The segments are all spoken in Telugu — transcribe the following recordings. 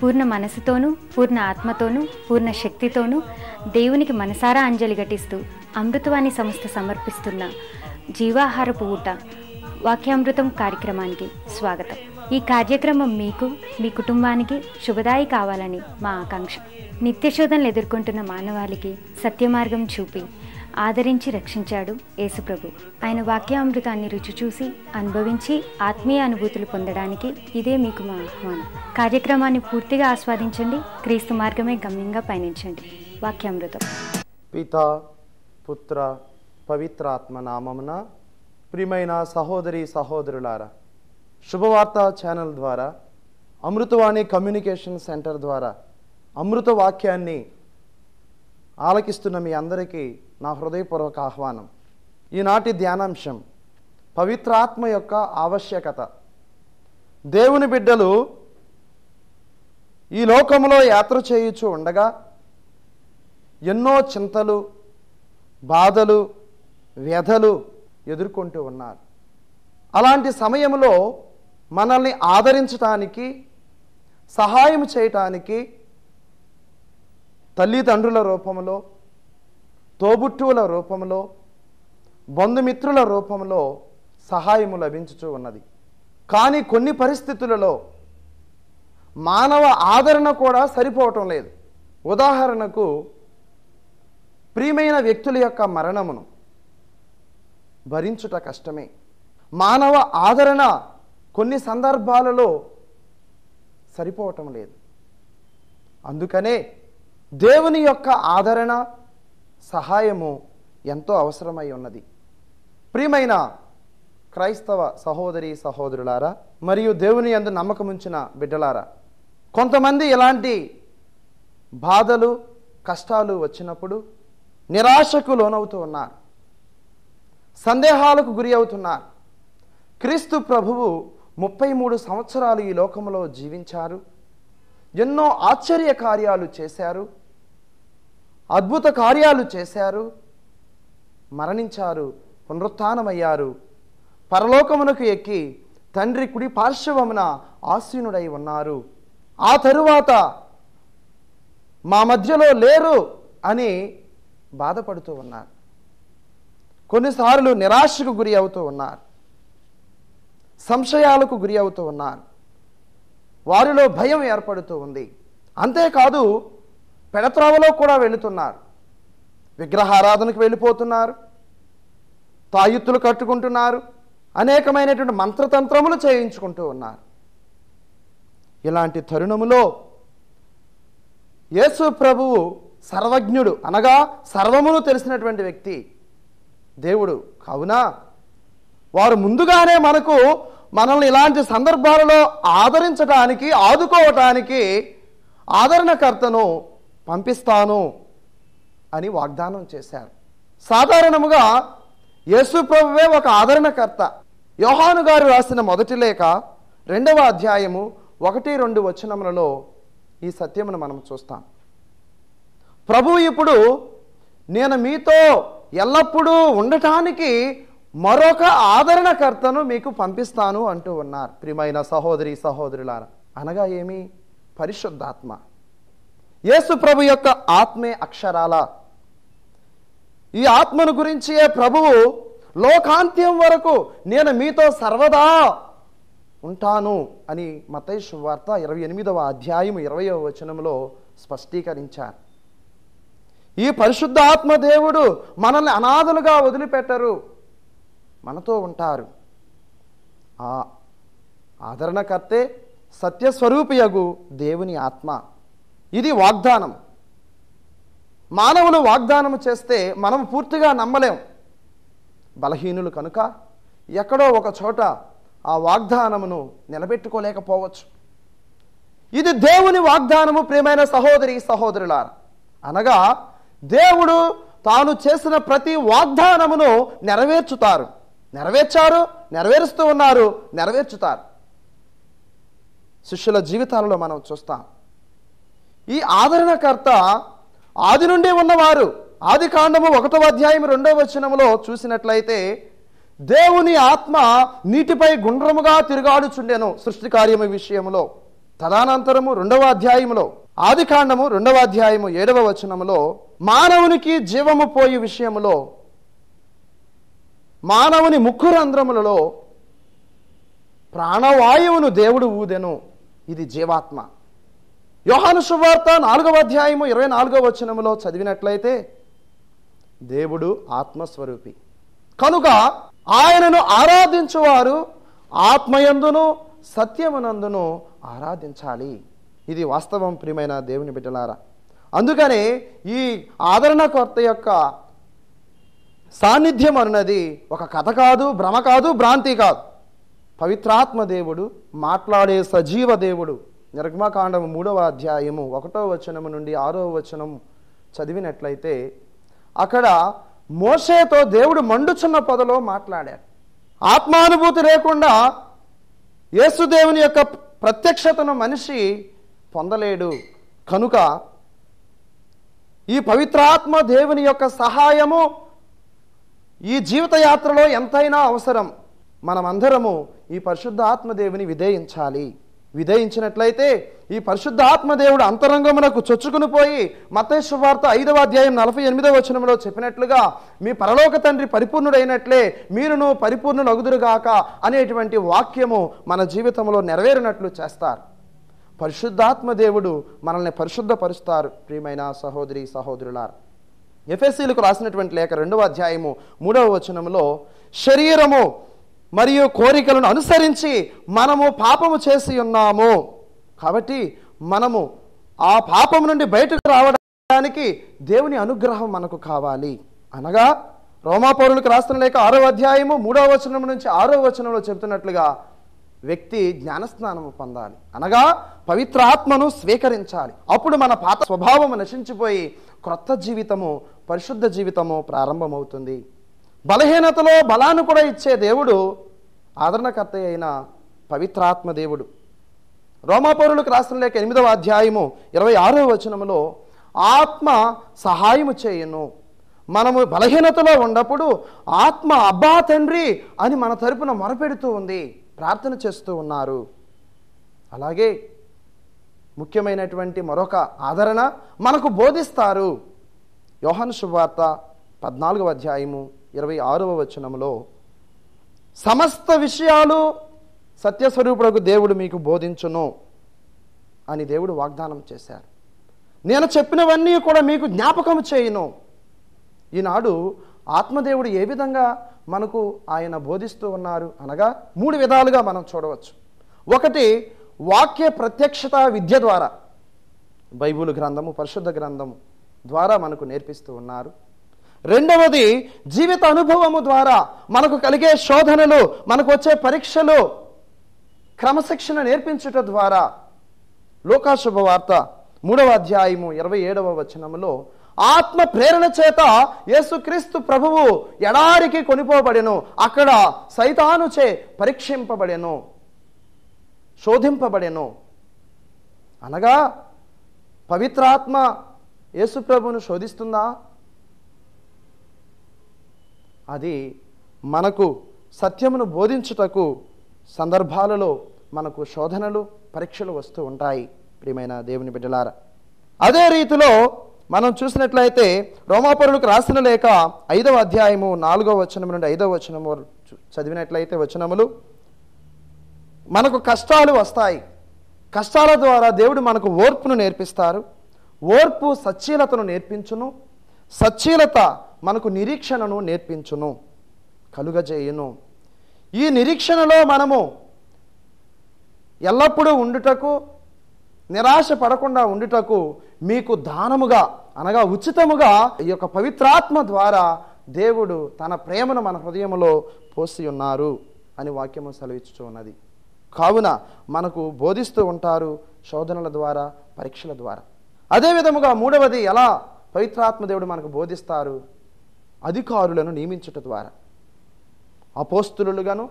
పూర్ణ మనసుతోనూ పూర్ణ ఆత్మతోనూ పూర్ణ శక్తితోనూ దేవునికి మనసారా అంజలి ఘటిస్తూ అమృతవాణి సంస్థ సమర్పిస్తున్న జీవాహారపు ఊట వాక్యామృతం కార్యక్రమానికి స్వాగతం ఈ కార్యక్రమం మీకు మీ కుటుంబానికి శుభదాయి కావాలని మా ఆకాంక్ష నిత్యశోధనలు ఎదుర్కొంటున్న మానవాళికి సత్యమార్గం చూపి ఆదరించి రక్షించాడు యేసుప్రభు ఆయన వాక్యామృతాన్ని రుచి చూసి అనుభవించి ఆత్మీయ అనుభూతులు పొందడానికి ఇదే మీకు మా ఆహ్వానం కార్యక్రమాన్ని పూర్తిగా ఆస్వాదించండి క్రీస్తు మార్గమే గమ్యంగా పయనించండి వాక్యామృతం పిత పుత్ర పవిత్రాత్మ నామమున ప్రియమైన సహోదరి సహోదరులారా శుభవార్త ఛానల్ ద్వారా అమృతవాణి కమ్యూనికేషన్ సెంటర్ ద్వారా అమృత వాక్యాన్ని ఆలకిస్తున్న మీ అందరికీ నా హృదయపూర్వక ఆహ్వానం ఈనాటి ధ్యానాంశం పవిత్రాత్మ యొక్క ఆవశ్యకత దేవుని బిడ్డలు ఈ లోకంలో యాత్ర చేయుచు ఉండగా ఎన్నో చింతలు బాధలు వ్యధలు ఎదుర్కొంటూ ఉన్నారు అలాంటి సమయంలో మనల్ని ఆదరించటానికి సహాయం చేయటానికి తల్లిదండ్రుల రూపంలో తోబుట్టువుల రూపంలో బంధుమిత్రుల రూపంలో సహాయము లభించుచూ ఉన్నది కానీ కొన్ని పరిస్థితులలో మానవ ఆదరణ కూడా సరిపోవటం లేదు ఉదాహరణకు ప్రియమైన వ్యక్తుల యొక్క మరణమును భరించుట కష్టమే మానవ ఆదరణ కొన్ని సందర్భాలలో సరిపోవటం లేదు అందుకనే దేవుని యొక్క ఆదరణ సహాయము ఎంతో అవసరమై ఉన్నది ప్రియమైన క్రైస్తవ సహోదరి సహోదరులారా మరియు దేవుని అందు నమ్మకముంచిన బిడ్డలారా కొంతమంది ఇలాంటి బాధలు కష్టాలు వచ్చినప్పుడు నిరాశకు లోనవుతూ ఉన్నారు సందేహాలకు గురి అవుతున్నారు క్రీస్తు ప్రభువు ముప్పై మూడు సంవత్సరాలు ఈ లోకంలో జీవించారు ఎన్నో ఆశ్చర్య కార్యాలు చేశారు అద్భుత కార్యాలు చేశారు మరణించారు పునరుత్నమయ్యారు పరలోకమునకు ఎక్కి తండ్రి కుడి పార్శ్వమున ఆసీనుడై ఉన్నారు ఆ తరువాత మా మధ్యలో లేరు అని బాధపడుతూ ఉన్నారు కొన్నిసార్లు నిరాశకు గురి అవుతూ ఉన్నారు సంశయాలకు గురి అవుతూ ఉన్నారు వారిలో భయం ఏర్పడుతూ ఉంది అంతేకాదు పెడత్రావలో కూడా వెళుతున్నారు విగ్రహారాధనకు వెళ్ళిపోతున్నారు తాయుత్తులు కట్టుకుంటున్నారు అనేకమైనటువంటి మంత్రతంత్రములు చేయించుకుంటూ ఉన్నారు ఇలాంటి తరుణములో యేసు ప్రభువు సర్వజ్ఞుడు అనగా సర్వమును తెలిసినటువంటి వ్యక్తి దేవుడు కావున వారు ముందుగానే మనకు మనల్ని ఇలాంటి సందర్భాలలో ఆదరించడానికి ఆదుకోవటానికి ఆదరణకర్తను పంపిస్తాను అని వాగ్దానం చేశారు సాధారణముగా ప్రభువే ఒక ఆదరణకర్త యోహాను గారు రాసిన మొదటి లేఖ రెండవ అధ్యాయము ఒకటి రెండు వచనములలో ఈ సత్యమును మనం చూస్తాం ప్రభు ఇప్పుడు నేను మీతో ఎల్లప్పుడూ ఉండటానికి మరొక ఆదరణకర్తను మీకు పంపిస్తాను అంటూ ఉన్నారు ప్రియమైన సహోదరి సహోదరులార అనగా ఏమి పరిశుద్ధాత్మ యేసు ప్రభు యొక్క ఆత్మే అక్షరాల ఈ ఆత్మను గురించే ప్రభువు లోకాంత్యం వరకు నేను మీతో సర్వదా ఉంటాను అని మతేష్ వార్త ఇరవై ఎనిమిదవ అధ్యాయం ఇరవయవ వచనంలో స్పష్టీకరించారు ఈ పరిశుద్ధాత్మ దేవుడు మనల్ని అనాథలుగా వదిలిపెట్టరు మనతో ఉంటారు ఆ ఆదరణకర్తే సత్యస్వరూపియగు దేవుని ఆత్మ ఇది వాగ్దానం మానవులు వాగ్దానం చేస్తే మనం పూర్తిగా నమ్మలేం బలహీనులు కనుక ఎక్కడో ఒక చోట ఆ వాగ్దానమును నిలబెట్టుకోలేకపోవచ్చు ఇది దేవుని వాగ్దానము ప్రియమైన సహోదరి సహోదరులార అనగా దేవుడు తాను చేసిన ప్రతి వాగ్దానమును నెరవేర్చుతారు నెరవేర్చారు నెరవేరుస్తూ ఉన్నారు నెరవేర్చుతారు శిష్యుల జీవితాలలో మనం చూస్తాం ఈ ఆదరణకర్త ఆది నుండి ఉన్నవారు ఆది కాండము ఒకటవ అధ్యాయం రెండవ వచనంలో చూసినట్లయితే దేవుని ఆత్మ నీటిపై గుండ్రముగా తిరుగాడుచుండెను సృష్టి కార్యము విషయంలో తదానంతరము రెండవ అధ్యాయములో ఆది కాండము రెండవ అధ్యాయము ఏడవ వచనములో మానవునికి జీవము పోయే విషయంలో మానవుని ముక్కు రంధ్రములలో ప్రాణవాయువును దేవుడు ఊదెను ఇది జీవాత్మ యోహాను శుభార్త నాలుగవ అధ్యాయము ఇరవై నాలుగవ వచనములో చదివినట్లయితే దేవుడు ఆత్మస్వరూపి కనుక ఆయనను ఆరాధించువారు ఆత్మయందును సత్యమునందును ఆరాధించాలి ఇది వాస్తవం ప్రియమైన దేవుని బిడ్డలారా అందుకనే ఈ ఆదరణ కొరత యొక్క సాన్నిధ్యం అన్నది ఒక కథ కాదు భ్రమ కాదు భ్రాంతి కాదు పవిత్రాత్మ దేవుడు మాట్లాడే సజీవ దేవుడు నిర్గమకాండం మూడవ అధ్యాయము ఒకటో వచనము నుండి ఆరో వచనం చదివినట్లయితే అక్కడ మోసేతో దేవుడు మండుచున్న పొదలో మాట్లాడాడు ఆత్మానుభూతి లేకుండా యేసుదేవుని యొక్క ప్రత్యక్షతను మనిషి పొందలేడు కనుక ఈ పవిత్రాత్మ దేవుని యొక్క సహాయము ఈ జీవితయాత్రలో ఎంతైనా అవసరం మనమందరము ఈ పరిశుద్ధ ఆత్మదేవుని విధేయించాలి విధేయించినట్లయితే ఈ పరిశుద్ధ ఆత్మదేవుడు అంతరంగమునకు చొచ్చుకుని పోయి మతేశ్వార్త ఐదవ అధ్యాయం నలభై ఎనిమిదవ వచనంలో చెప్పినట్లుగా మీ పరలోక తండ్రి పరిపూర్ణుడైనట్లే మీరును అగుదురుగాక అనేటువంటి వాక్యము మన జీవితంలో నెరవేరినట్లు చేస్తారు పరిశుద్ధాత్మ దేవుడు మనల్ని పరిశుద్ధపరుస్తారు ప్రియమైన సహోదరి సహోదరులారు ఎఫ్ఎస్సీలకు రాసినటువంటి లేఖ రెండవ అధ్యాయము మూడవ వచనంలో శరీరము మరియు కోరికలను అనుసరించి మనము పాపము చేసి ఉన్నాము కాబట్టి మనము ఆ పాపం నుండి బయటకు రావడానికి దేవుని అనుగ్రహం మనకు కావాలి అనగా రోమాపౌరులకు రాస్తున్న లేక ఆరో అధ్యాయము మూడవ వచనం నుంచి ఆరో వచనంలో చెబుతున్నట్లుగా వ్యక్తి జ్ఞానస్నానము పొందాలి అనగా పవిత్రాత్మను స్వీకరించాలి అప్పుడు మన పాత స్వభావము నశించిపోయి క్రొత్త జీవితము పరిశుద్ధ జీవితము ప్రారంభమవుతుంది బలహీనతలో బలాన్ని కూడా ఇచ్చే దేవుడు ఆదరణకర్త అయిన పవిత్రాత్మ దేవుడు రోమాపౌరులకు రాసిన లేక ఎనిమిదవ అధ్యాయము ఇరవై ఆరవ వచనంలో ఆత్మ సహాయము చేయను మనము బలహీనతలో ఉన్నప్పుడు ఆత్మ అబ్బా తండ్రి అని మన తరపున మొరపెడుతూ ఉంది ప్రార్థన చేస్తూ ఉన్నారు అలాగే ముఖ్యమైనటువంటి మరొక ఆదరణ మనకు బోధిస్తారు యోహాను శుభార్త పద్నాలుగవ అధ్యాయము ఇరవై ఆరవ వచనంలో సమస్త విషయాలు సత్యస్వరూపులకు దేవుడు మీకు బోధించును అని దేవుడు వాగ్దానం చేశారు నేను చెప్పినవన్నీ కూడా మీకు జ్ఞాపకం చేయను ఈనాడు ఆత్మదేవుడు ఏ విధంగా మనకు ఆయన బోధిస్తూ ఉన్నారు అనగా మూడు విధాలుగా మనం చూడవచ్చు ఒకటి వాక్య ప్రత్యక్షత విద్య ద్వారా బైబుల్ గ్రంథము పరిశుద్ధ గ్రంథము ద్వారా మనకు నేర్పిస్తూ ఉన్నారు రెండవది జీవిత అనుభవము ద్వారా మనకు కలిగే శోధనలు మనకు వచ్చే పరీక్షలు క్రమశిక్షణ నేర్పించుట ద్వారా లోకాశుభవార్త మూడవ అధ్యాయము ఇరవై ఏడవ వచనములో ఆత్మ ప్రేరణ చేత యేసుక్రీస్తు ప్రభువు ఎడారికి కొనిపోబడెను అక్కడ సైతానుచే పరీక్షింపబడెను శోధింపబడెను అనగా పవిత్రాత్మ యేసుప్రభును శోధిస్తుందా అది మనకు సత్యమును బోధించుటకు సందర్భాలలో మనకు శోధనలు పరీక్షలు వస్తూ ఉంటాయి ప్రియమైన దేవుని బిడ్డలార అదే రీతిలో మనం చూసినట్లయితే రోమాపరులకు రాసిన లేక ఐదవ అధ్యాయము నాలుగవ వచనం నుండి ఐదవ వచనము చదివినట్లయితే వచనములు మనకు కష్టాలు వస్తాయి కష్టాల ద్వారా దేవుడు మనకు ఓర్పును నేర్పిస్తారు ఓర్పు సచ్చీలతను నేర్పించును సచ్చీలత మనకు నిరీక్షణను నేర్పించును కలుగజేయును ఈ నిరీక్షణలో మనము ఎల్లప్పుడూ ఉండుటకు నిరాశ పడకుండా ఉండుటకు మీకు దానముగా అనగా ఉచితముగా ఈ యొక్క పవిత్రాత్మ ద్వారా దేవుడు తన ప్రేమను మన హృదయంలో పోసి ఉన్నారు అని వాక్యము సెలవిచ్చుచు ఉన్నది కావున మనకు బోధిస్తూ ఉంటారు శోధనల ద్వారా పరీక్షల ద్వారా అదే విధముగా మూడవది ఎలా పవిత్రాత్మదేవుడు మనకు బోధిస్తారు అధికారులను నియమించుట ద్వారా అపోస్తులుగాను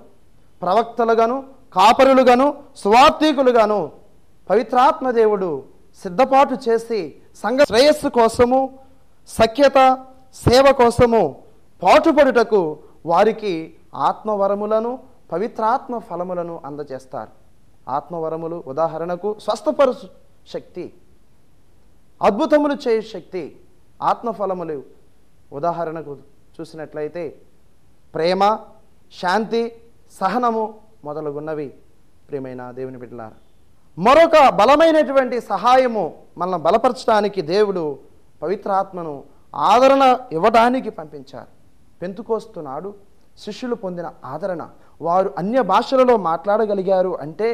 ప్రవక్తలుగాను కాపరులుగాను పవిత్రాత్మ దేవుడు సిద్ధపాటు చేసి సంఘ శ్రేయస్సు కోసము సఖ్యత సేవ కోసము పాటుపడుటకు వారికి ఆత్మవరములను పవిత్రాత్మ ఫలములను అందజేస్తారు ఆత్మవరములు ఉదాహరణకు స్వస్థపరు శక్తి అద్భుతములు చేయ శక్తి ఆత్మఫలములు ఉదాహరణకు చూసినట్లయితే ప్రేమ శాంతి సహనము మొదలగున్నవి ప్రియమైన దేవుని బిడ్డలారా మరొక బలమైనటువంటి సహాయము మనల్ని బలపరచడానికి దేవుడు పవిత్రాత్మను ఆదరణ ఇవ్వడానికి పంపించారు పెంతుకోస్తున్నాడు శిష్యులు పొందిన ఆదరణ వారు అన్య భాషలలో మాట్లాడగలిగారు అంటే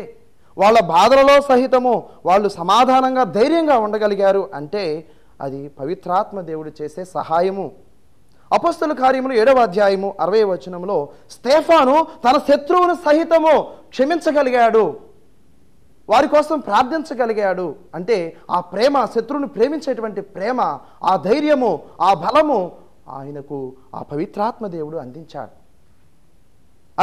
వాళ్ళ బాధలలో సహితము వాళ్ళు సమాధానంగా ధైర్యంగా ఉండగలిగారు అంటే అది పవిత్రాత్మ దేవుడు చేసే సహాయము అపస్తుల కార్యములు ఏడవ అధ్యాయము అరవై వచనంలో స్టేఫాను తన శత్రువును సహితము క్షమించగలిగాడు వారి కోసం ప్రార్థించగలిగాడు అంటే ఆ ప్రేమ శత్రువును ప్రేమించేటువంటి ప్రేమ ఆ ధైర్యము ఆ బలము ఆయనకు ఆ పవిత్రాత్మ దేవుడు అందించాడు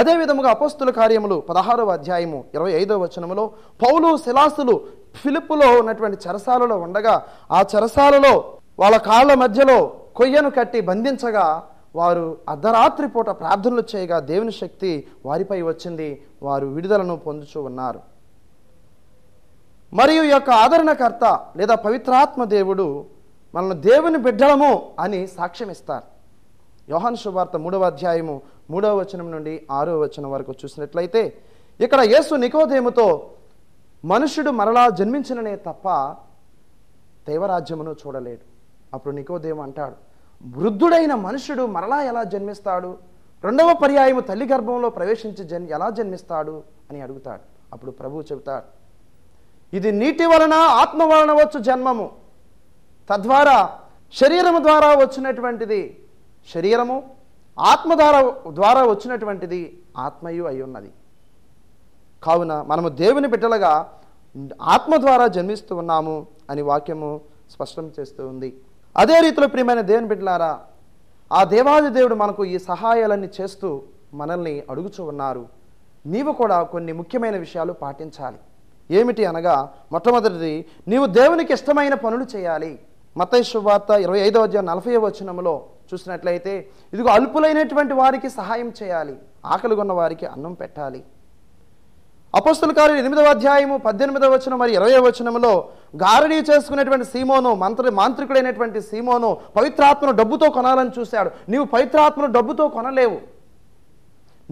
అదేవిధముగా అపస్తుల కార్యములు పదహారవ అధ్యాయము ఇరవై ఐదవ వచనములో పౌలు శిలాసులు ఫిలిప్పులో ఉన్నటువంటి చెరసాలలో ఉండగా ఆ చెరసాలలో వాళ్ళ కాళ్ళ మధ్యలో కొయ్యను కట్టి బంధించగా వారు అర్ధరాత్రి పూట ప్రార్థనలు చేయగా దేవుని శక్తి వారిపై వచ్చింది వారు విడుదలను పొందుచూ ఉన్నారు మరియు యొక్క ఆదరణకర్త లేదా పవిత్రాత్మ దేవుడు మనల్ని దేవుని బిడ్డలము అని సాక్ష్యం ఇస్తారు యోహాన్ శుభార్త మూడవ అధ్యాయము మూడవ వచనం నుండి ఆరో వచనం వరకు చూసినట్లయితే ఇక్కడ యేసు నికోదేముతో మనుషుడు మరలా జన్మించిననే తప్ప దైవరాజ్యమును చూడలేడు అప్పుడు నికోదేము అంటాడు వృద్ధుడైన మనుషుడు మరలా ఎలా జన్మిస్తాడు రెండవ పర్యాయము తల్లి గర్భంలో ప్రవేశించి జన్ ఎలా జన్మిస్తాడు అని అడుగుతాడు అప్పుడు ప్రభువు చెబుతాడు ఇది నీటి వలన ఆత్మ వలన వచ్చు జన్మము తద్వారా శరీరము ద్వారా వచ్చినటువంటిది శరీరము ఆత్మ ద్వారా ద్వారా వచ్చినటువంటిది ఆత్మయు అయి ఉన్నది కావున మనము దేవుని బిడ్డలుగా ఆత్మ ద్వారా జన్మిస్తూ ఉన్నాము అని వాక్యము స్పష్టం చేస్తూ ఉంది అదే రీతిలో ప్రియమైన దేవుని బిడ్డలారా ఆ దేవాది దేవుడు మనకు ఈ సహాయాలన్నీ చేస్తూ మనల్ని అడుగుచూ ఉన్నారు నీవు కూడా కొన్ని ముఖ్యమైన విషయాలు పాటించాలి ఏమిటి అనగా మొట్టమొదటిది నీవు దేవునికి ఇష్టమైన పనులు చేయాలి మతైసు శుభార్త ఇరవై ఐదవ నలభై వచనంలో చూసినట్లయితే ఇదిగో అల్పులైనటువంటి వారికి సహాయం చేయాలి ఆకలి కొన్న వారికి అన్నం పెట్టాలి అపస్తుల కాలు ఎనిమిదవ అధ్యాయము పద్దెనిమిదవ వచనం మరి ఇరవై వచనంలో గారడీ చేసుకునేటువంటి సీమోను మంత్రి మాంత్రికుడైనటువంటి సీమోను పవిత్రాత్మను డబ్బుతో కొనాలని చూశాడు నీవు పవిత్రాత్మను డబ్బుతో కొనలేవు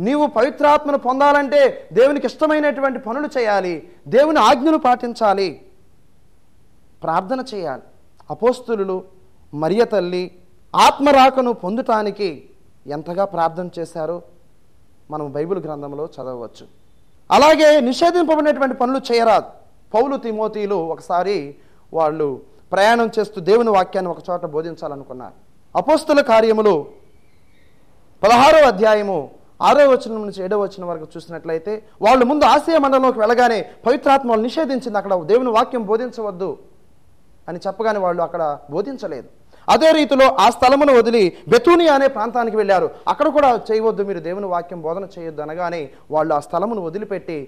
నీవు పవిత్రాత్మను పొందాలంటే దేవునికి ఇష్టమైనటువంటి పనులు చేయాలి దేవుని ఆజ్ఞను పాటించాలి ప్రార్థన చేయాలి అపోస్తులు మరియ తల్లి ఆత్మరాకను పొందటానికి ఎంతగా ప్రార్థన చేశారో మనం బైబిల్ గ్రంథంలో చదవచ్చు అలాగే నిషేధింపబడినటువంటి పనులు చేయరాదు పౌలు తిమోతీలు ఒకసారి వాళ్ళు ప్రయాణం చేస్తూ దేవుని వాక్యాన్ని ఒక చోట బోధించాలనుకున్నారు అపోస్తుల కార్యములు పదహారో అధ్యాయము ఆరో వచనం నుంచి ఏడవ వచనం వరకు చూసినట్లయితే వాళ్ళు ముందు ఆశయ మండలంలోకి వెళ్ళగానే పవిత్రాత్మలు నిషేధించింది అక్కడ దేవుని వాక్యం బోధించవద్దు అని చెప్పగానే వాళ్ళు అక్కడ బోధించలేదు అదే రీతిలో ఆ స్థలమును వదిలి బెతూనియా అనే ప్రాంతానికి వెళ్ళారు అక్కడ కూడా చేయవద్దు మీరు దేవుని వాక్యం బోధన చేయొద్దు అనగానే వాళ్ళు ఆ స్థలమును వదిలిపెట్టి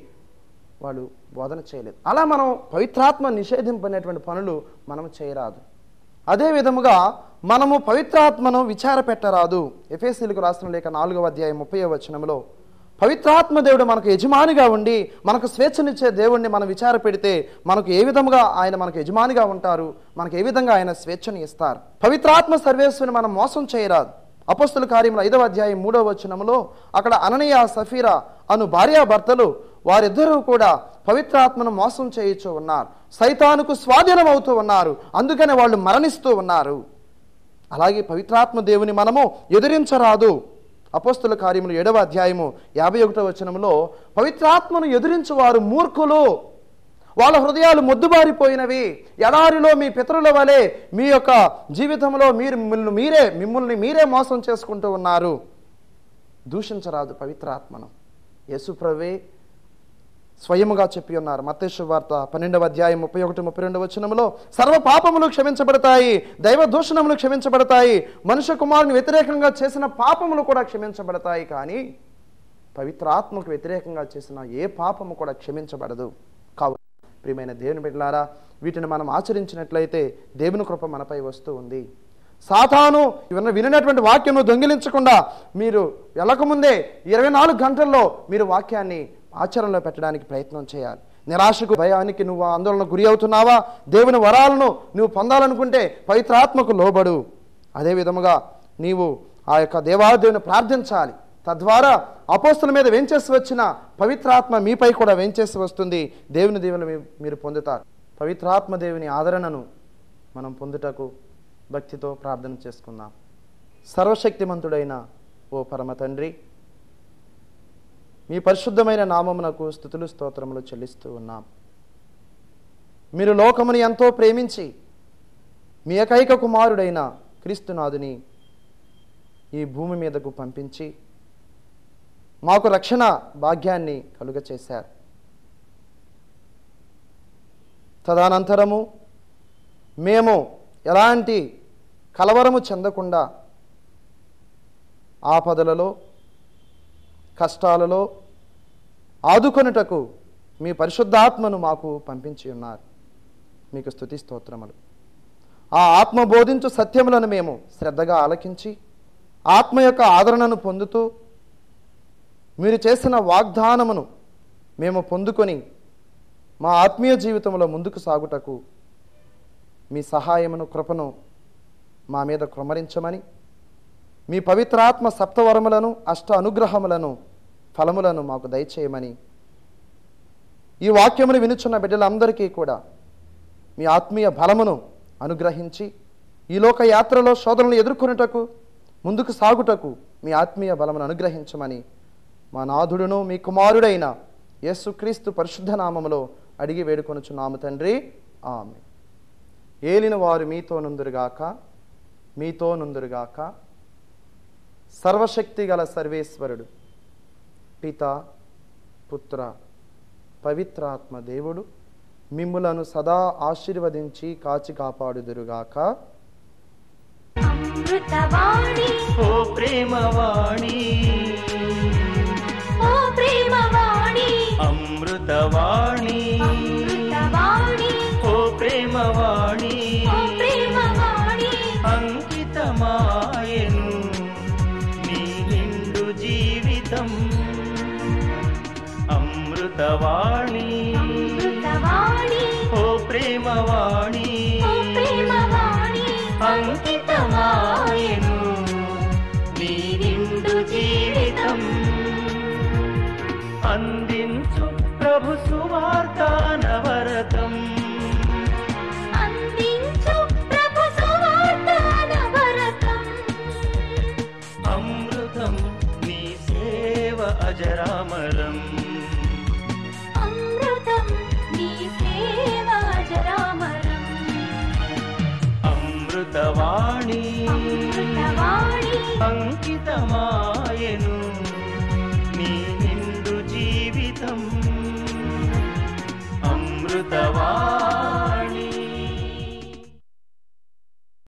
వాళ్ళు బోధన చేయలేదు అలా మనం పవిత్రాత్మ నిషేధింపనేటువంటి పనులు మనం చేయరాదు అదే విధముగా మనము పవిత్రాత్మను విచారపెట్టరాదు ఎఫ్ఎస్సీలకు రాసిన లేక నాలుగవ అధ్యాయం ముప్పై వచనంలో పవిత్రాత్మ దేవుడు మనకు యజమానిగా ఉండి మనకు స్వేచ్ఛనిచ్చే దేవుణ్ణి మనం విచార పెడితే మనకు ఏ విధంగా ఆయన మనకు యజమానిగా ఉంటారు మనకు ఏ విధంగా ఆయన స్వేచ్ఛని ఇస్తారు పవిత్రాత్మ సర్వేశ్వరిని మనం మోసం చేయరాదు అపస్తుల కార్యంలో ఐదవ అధ్యాయం మూడవ వచనంలో అక్కడ అననీయ సఫీరా అను భార్యాభర్తలు వారిద్దరూ కూడా పవిత్రాత్మను మోసం చేయించు ఉన్నారు సైతానుకు స్వాధీనం అవుతూ ఉన్నారు అందుకనే వాళ్ళు మరణిస్తూ ఉన్నారు అలాగే పవిత్రాత్మ దేవుని మనము ఎదిరించరాదు అపోస్తుల కార్యములు ఏడవ అధ్యాయము యాభై ఒకటో వచనంలో పవిత్రాత్మను ఎదురించువారు మూర్ఖులు వాళ్ళ హృదయాలు మొద్దుబారిపోయినవి ఎడారిలో మీ పితరుల వలె మీ యొక్క జీవితంలో మీరు మిమ్మల్ని మీరే మిమ్మల్ని మీరే మోసం చేసుకుంటూ ఉన్నారు దూషించరాదు పవిత్రాత్మను యేసుప్రవే స్వయముగా చెప్పి ఉన్నారు మతేశ్వ వార్త పన్నెండవ అధ్యాయం ముప్పై ఒకటి ముప్పై రెండు వచనంలో సర్వ పాపములు క్షమించబడతాయి దైవ దూషణములు క్షమించబడతాయి మనుష్య కుమారుని వ్యతిరేకంగా చేసిన పాపములు కూడా క్షమించబడతాయి కానీ పవిత్రాత్మకు వ్యతిరేకంగా చేసిన ఏ పాపము కూడా క్షమించబడదు కావు ప్రియమైన దేవుని బిడ్డలారా వీటిని మనం ఆచరించినట్లయితే దేవుని కృప మనపై వస్తూ ఉంది సాతాను ఇవన్నీ వినినటువంటి వాక్యం దొంగిలించకుండా మీరు వెళ్ళకముందే ఇరవై నాలుగు గంటల్లో మీరు వాక్యాన్ని ఆచరణలో పెట్టడానికి ప్రయత్నం చేయాలి నిరాశకు భయానికి నువ్వు ఆందోళన గురి అవుతున్నావా దేవుని వరాలను నువ్వు పొందాలనుకుంటే పవిత్రాత్మకు లోబడు అదే విధముగా నీవు ఆ యొక్క దేవాదేవుని ప్రార్థించాలి తద్వారా అపోస్తుల మీద వెంచేసి వచ్చిన పవిత్రాత్మ మీపై కూడా వెంచేసి వస్తుంది దేవుని దేవుని మీరు పొందుతారు పవిత్రాత్మ దేవుని ఆదరణను మనం పొందుటకు భక్తితో ప్రార్థన చేసుకుందాం సర్వశక్తిమంతుడైన ఓ పరమ తండ్రి మీ పరిశుద్ధమైన నామమునకు స్థుతులు స్తోత్రములు చెల్లిస్తూ ఉన్నాం మీరు లోకమును ఎంతో ప్రేమించి మీ ఏకైక కుమారుడైన క్రీస్తునాథుని ఈ భూమి మీదకు పంపించి మాకు రక్షణ భాగ్యాన్ని కలుగచేశారు తదనంతరము మేము ఎలాంటి కలవరము చెందకుండా ఆపదలలో కష్టాలలో ఆదుకొనుటకు మీ పరిశుద్ధాత్మను మాకు పంపించి ఉన్నారు మీకు స్థుతి స్తోత్రములు ఆ ఆత్మ బోధించు సత్యములను మేము శ్రద్ధగా ఆలకించి ఆత్మ యొక్క ఆదరణను పొందుతూ మీరు చేసిన వాగ్దానమును మేము పొందుకొని మా ఆత్మీయ జీవితంలో ముందుకు సాగుటకు మీ సహాయమును కృపను మా మీద క్రమరించమని మీ పవిత్రాత్మ సప్తవరములను అష్ట అనుగ్రహములను ఫలములను మాకు దయచేయమని ఈ వాక్యమును వినుచున్న బిడ్డలందరికీ కూడా మీ ఆత్మీయ బలమును అనుగ్రహించి ఈ లోక యాత్రలో శోధనలు ఎదుర్కొనుటకు ముందుకు సాగుటకు మీ ఆత్మీయ బలమును అనుగ్రహించమని మా నాథుడును మీ కుమారుడైన యేసుక్రీస్తు పరిశుద్ధ నామములో అడిగి వేడుకొనుచున్నాము తండ్రి ఆమె ఏలిన వారు మీతో నుందురుగాక మీతో నుందురుగాక సర్వశక్తి గల సర్వేశ్వరుడు పిత పుత్ర పవిత్రాత్మ దేవుడు మిమ్ములను సదా ఆశీర్వదించి కాచి కాపాడుదురుగాక అమృతవాణి ఓ ప్రేమవాణి